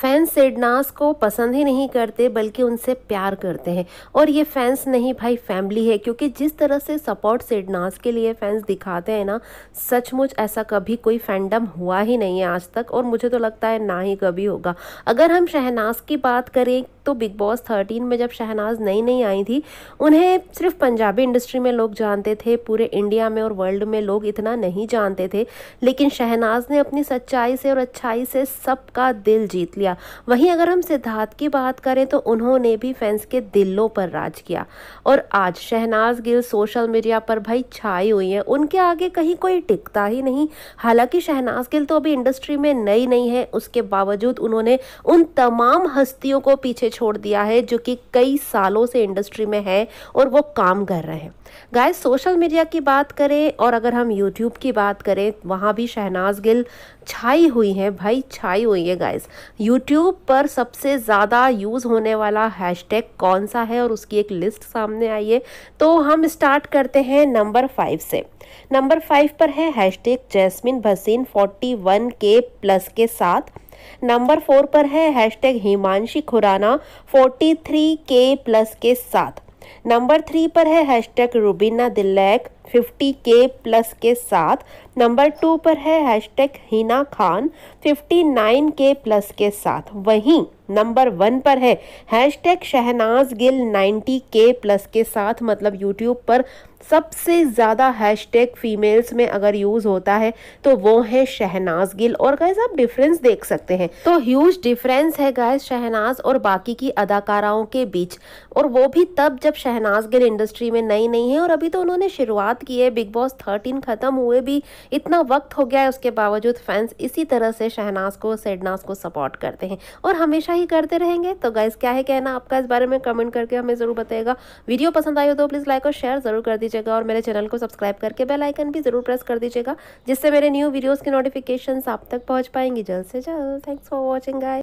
fans सेडनास को पसंद ही नहीं करते बल्कि उनसे प्यार करते हैं और ये फैंस नहीं भाई फैमिली है क्योंकि जिस तरह से सपोर्ट सेडनास के लिए फैंस दिखाते हैं ना सचमुच ऐसा कभी कोई फैंडम हुआ ही नहीं है आज तक और मुझे तो लगता है ना ही कभी होगा अगर हम शहनाज की बात करें तो बिग बॉस थर्टीन में जब शहनाज नई नई आई थी उन्हें सिर्फ पंजाबी इंडस्ट्री में लोग जानते थे पूरे इंडिया में और वर्ल्ड में लोग इतना नहीं जानते थे लेकिन शहनाज ने अपनी सच्चाई से और अच्छाई से सबका दिल जीत लिया वहीं अगर हम सिद्धार्थ की बात करें तो उन्होंने भी फैंस के दिलों पर राज किया और आज शहनाज गिल सोशल मीडिया पर भाई छाई हुई है उनके आगे कहीं कोई टिकता ही नहीं हालांकि शहनाज गिल तो अभी इंडस्ट्री में नई नई है उसके बावजूद उन्होंने उन तमाम हस्तियों को पीछे छोड़ दिया है जो कि कई सालों से इंडस्ट्री में है और वो काम कर रहे हैं गाय सोशल मीडिया की बात करें और अगर हम यूट्यूब की बात करें वहाँ भी शहनाज गिल छाई हुई है भाई छाई हुई है गाइस यूट्यूब पर सबसे ज़्यादा यूज़ होने वाला हैशटैग कौन सा है और उसकी एक लिस्ट सामने आई है तो हम स्टार्ट करते हैं नंबर फाइव से नंबर फाइव पर है hashtag Jasmin Bhasin forty one K plus के साथ नंबर फोर पर है hashtag Himanshi Khurana forty three K plus के साथ नंबर थ्री पर है hashtag Rubina Dilaik fifty K plus के साथ नंबर टू पर है tag Hina Khan fifty nine K plus के साथ वहीं नंबर वन पर है hash tag Shehnaz Gill ninety K plus के साथ मतलब यूट्यूब पर सबसे ज़्यादा हैश टैग फीमेल्स में अगर यूज़ होता है तो वो है शहनाज गिल और गाइज आप डिफरेंस देख सकते हैं तो ह्यूज डिफरेंस है गाइज शहनाज और बाकी की अदाकाराओं के बीच और वो भी तब जब शहनाज गिल इंडस्ट्री में नई नहीं है और अभी तो उन्होंने शुरुआत बात की है बिग बॉस थर्टीन ख़त्म हुए भी इतना वक्त हो गया है उसके बावजूद फैंस इसी तरह से शहनाज को सेडनाज को सपोर्ट करते हैं और हमेशा ही करते रहेंगे तो गाइज क्या है कहना आपका इस बारे में कमेंट करके हमें ज़रूर बताएगा वीडियो पसंद आई हो तो प्लीज़ लाइक और शेयर ज़रूर कर दीजिएगा और मेरे चैनल को सब्सक्राइब करके बेलाइकन भी ज़रूर प्रेस कर दीजिएगा जिससे मेरे न्यू वीडियोज़ की नोटिफिकेशन आप तक पहुँच पाएंगी जल्द से जल्द थैंक्स फॉर वॉचिंग गाइज